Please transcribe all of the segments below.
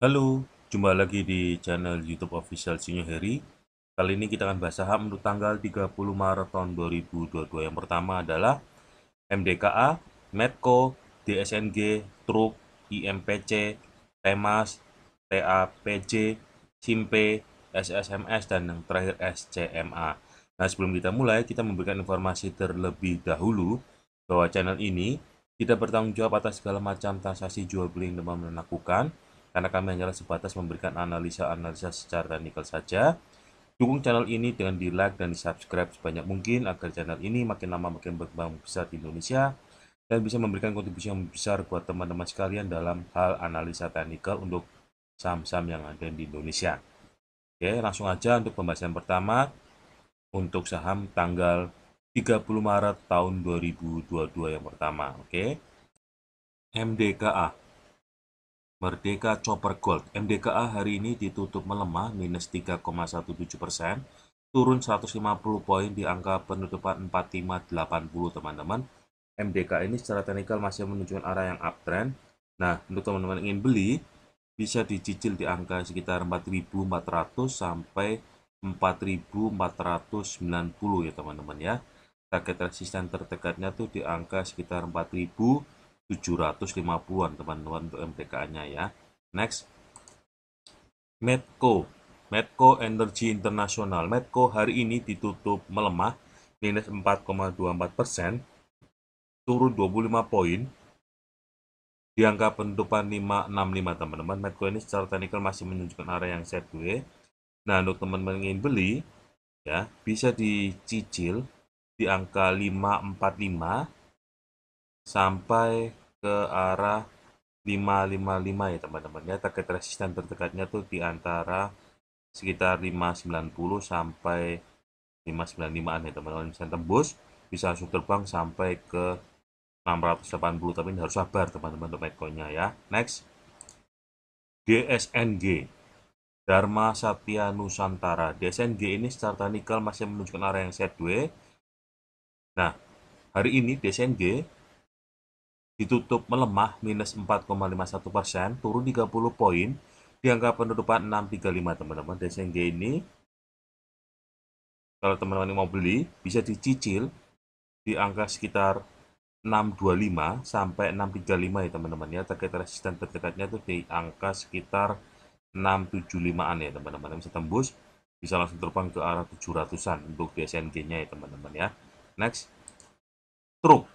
Halo, jumpa lagi di channel YouTube official Sinyo Heri. Kali ini kita akan bahas saham untuk tanggal 30 Maret tahun 2022. Yang pertama adalah MDKA, Medco, DSNG, Truk, IMPC, Temas, TAPJ, Simpe, SSMS, dan yang terakhir SCMA. Nah, sebelum kita mulai, kita memberikan informasi terlebih dahulu bahwa channel ini tidak bertanggung jawab atas segala macam transaksi jual beli yang teman melakukan karena kami hanyalah sebatas memberikan analisa-analisa secara teknikal saja. Dukung channel ini dengan di like dan di subscribe sebanyak mungkin agar channel ini makin lama makin berkembang besar di Indonesia dan bisa memberikan kontribusi yang besar buat teman-teman sekalian dalam hal analisa teknikal untuk saham-saham yang ada di Indonesia. Oke, langsung aja untuk pembahasan pertama untuk saham tanggal 30 Maret tahun 2022 yang pertama, oke. MDKA Merdeka Chopper Gold MDKA hari ini ditutup melemah minus 3,17 persen, turun 150 poin di angka penutupan 4580 teman-teman. MDKA ini secara teknikal masih menunjukkan arah yang uptrend. Nah, untuk teman-teman ingin beli, bisa dicicil di angka sekitar 4400 sampai 4490 ya teman-teman ya. Target resisten terdekatnya tuh di angka sekitar 4000 750-an teman-teman untuk MTK-nya ya. Next. Medco. Medco Energy International. Medco hari ini ditutup melemah minus 4,24 persen, turun 25 poin, di angka penutupan 565 teman-teman. Medco ini secara teknikal masih menunjukkan area yang set gue. Nah, untuk teman-teman ingin beli, ya bisa dicicil di angka 545 sampai ke arah 555 ya teman-teman ya target resisten terdekatnya tuh di antara sekitar 590 sampai 595an ya teman-teman bisa tembus bisa langsung terbang sampai ke 680 tapi harus sabar teman-teman untuk -teman, ya next DSNG Dharma Satya Nusantara DSNG ini secara teknikal masih menunjukkan arah yang sideways nah hari ini DSNG ditutup melemah minus 4,51 persen, turun 30 poin di angka penutupan 635 teman-teman. DCNG ini kalau teman-teman mau beli bisa dicicil di angka sekitar 625 sampai 635 ya teman-teman ya target resisten terdekatnya itu di angka sekitar 675-an ya teman-teman bisa tembus bisa langsung terbang ke arah 700-an untuk DSNG-nya ya teman-teman ya next truk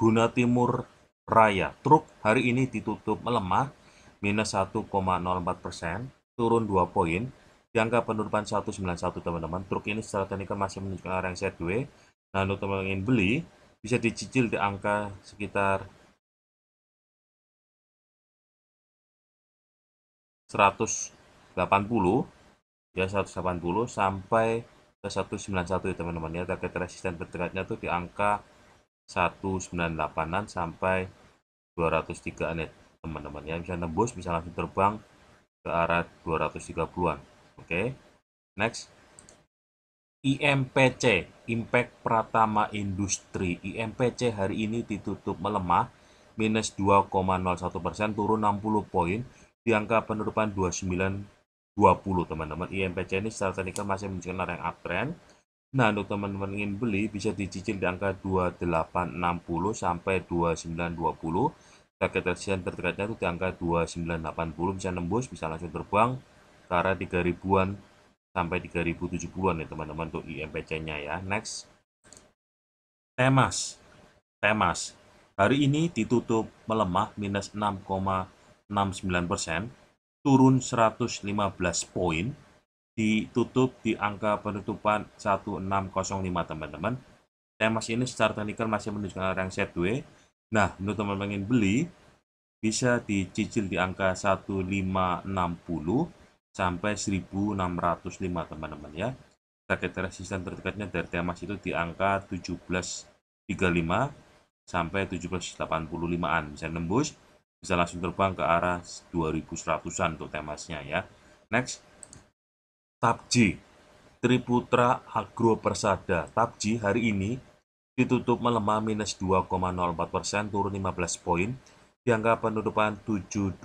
Guna Timur Raya. Truk hari ini ditutup melemah, minus 1,04 persen, turun 2 poin. Di angka penurunan 191 teman-teman, truk ini secara teknikal masih menunjukkan arah yang sideways. Nah, untuk teman-teman ingin beli, bisa dicicil di angka sekitar 180 ya 180 sampai ke 191 ya, teman-teman ya target resisten terdekatnya tuh di angka 198-an sampai 203-an ya teman-teman ya bisa nembus bisa langsung terbang ke arah 230-an oke okay. next IMPC Impact Pratama Industri IMPC hari ini ditutup melemah minus 2,01 persen turun 60 poin di angka penutupan 2920 teman-teman IMPC ini secara teknikal masih menunjukkan yang uptrend Nah, untuk teman-teman ingin beli bisa dicicil di angka 2860 sampai 2920. Target action terdekatnya itu di angka 2980 bisa nembus, bisa langsung terbang ke arah 3000-an sampai 3070-an ya teman-teman untuk IMPC-nya ya. Next. Temas. Temas. Hari ini ditutup melemah minus 6,69 persen, turun 115 poin, ditutup di angka penutupan 1605 teman-teman dan masih ini secara teknikal masih menunjukkan arah yang way. nah menurut teman-teman ingin beli bisa dicicil di angka 1560 sampai 1605 teman-teman ya target resisten terdekatnya dari Temas itu di angka 1735 sampai 1785an bisa nembus bisa langsung terbang ke arah 2100an untuk Temasnya ya next Tapji Triputra Agro Persada Tapji hari ini ditutup melemah minus 2,04 persen turun 15 poin di angka penutupan 720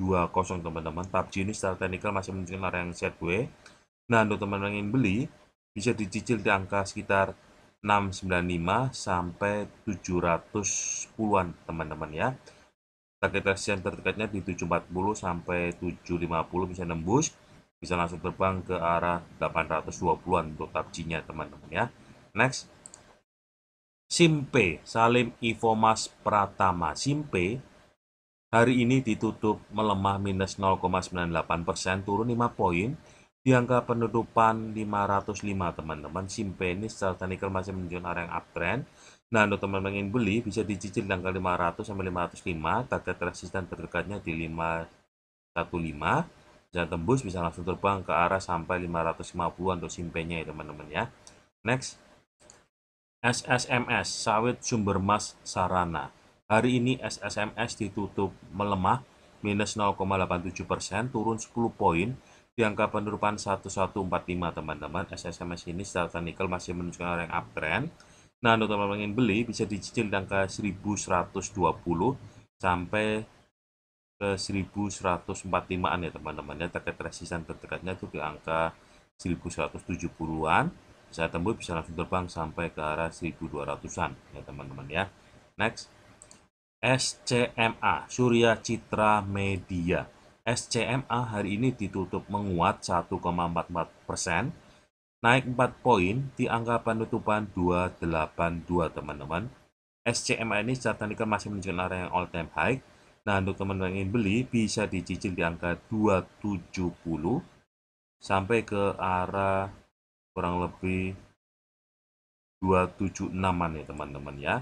teman-teman Tapji ini secara teknikal masih menunjukkan area yang gue nah untuk teman-teman yang ingin beli bisa dicicil di angka sekitar 695 sampai 710-an teman-teman ya target resistance terdekatnya di 740 sampai 750 bisa nembus bisa langsung terbang ke arah 820-an untuk pubg teman-teman ya. Next. Simpe, Salim Ivomas Pratama. Simpe hari ini ditutup melemah minus 0,98 persen, turun 5 poin. Di angka penutupan 505 teman-teman. Simpe ini secara teknikal masih menunjukkan area yang uptrend. Nah, untuk teman-teman yang beli bisa dicicil di angka 500 sampai 505, target resisten terdekatnya di 515 bisa tembus bisa langsung terbang ke arah sampai 550 untuk simpenya ya teman-teman ya next SSMS sawit sumber mas sarana hari ini SSMS ditutup melemah minus 0,87 persen turun 10 poin di angka penurunan 1145 teman-teman SSMS ini secara teknikal masih menunjukkan orang yang uptrend nah untuk teman-teman ingin beli bisa dicicil di angka 1120 sampai ke 1145-an ya teman-teman ya target resisten terdekatnya itu di angka 1170-an bisa tembus bisa langsung terbang sampai ke arah 1200-an ya teman-teman ya next SCMA Surya Citra Media SCMA hari ini ditutup menguat 1,44 persen naik 4 poin di angka penutupan 282 teman-teman SCMA ini secara teknikal masih menunjukkan arah yang all time high Nah, untuk teman-teman yang ingin beli bisa dicicil di angka 270 sampai ke arah kurang lebih 276-an ya teman-teman ya.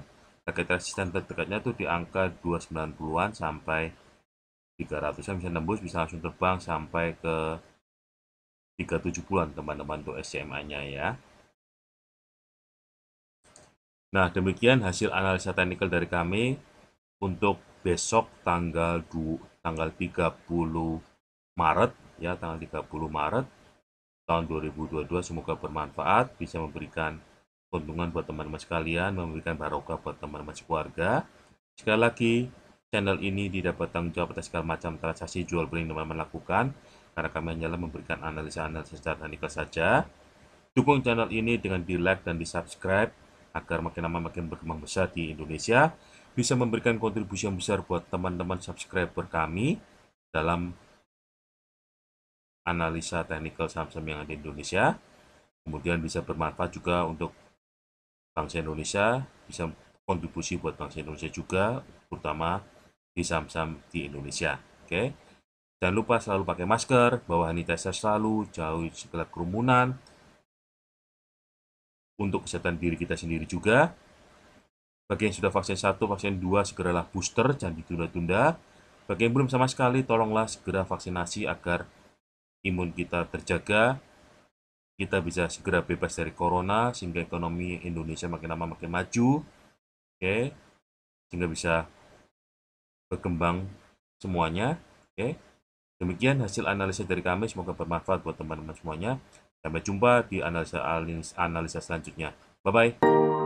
Target resisten terdekatnya itu di angka 290-an sampai 300-an bisa nembus, bisa langsung terbang sampai ke 370-an teman-teman untuk SCMA-nya ya. Nah, demikian hasil analisa teknikal dari kami untuk besok tanggal 2, tanggal 30 Maret ya tanggal 30 Maret tahun 2022 semoga bermanfaat bisa memberikan keuntungan buat teman-teman sekalian memberikan barokah buat teman-teman sekeluarga sekali lagi channel ini didapat tanggung jawab atas segala macam transaksi jual beli yang teman-teman lakukan karena kami hanyalah memberikan analisa-analisa secara teknikal saja dukung channel ini dengan di like dan di subscribe agar makin lama makin berkembang besar di Indonesia bisa memberikan kontribusi yang besar buat teman-teman subscriber kami dalam analisa teknikal saham-saham yang ada di Indonesia. Kemudian bisa bermanfaat juga untuk bangsa Indonesia, bisa kontribusi buat bangsa Indonesia juga, terutama di saham-saham di Indonesia. Oke. Okay? Jangan lupa selalu pakai masker, bawa sanitizer selalu, jauhi segala kerumunan. Untuk kesehatan diri kita sendiri juga, bagi yang sudah vaksin 1, vaksin 2, segeralah booster, jangan ditunda-tunda. Bagi yang belum sama sekali, tolonglah segera vaksinasi agar imun kita terjaga, kita bisa segera bebas dari corona, sehingga ekonomi Indonesia makin lama makin maju, oke, okay? sehingga bisa berkembang semuanya, oke. Okay? Demikian hasil analisa dari kami, semoga bermanfaat buat teman-teman semuanya. Sampai jumpa di analisa analisa selanjutnya. Bye-bye.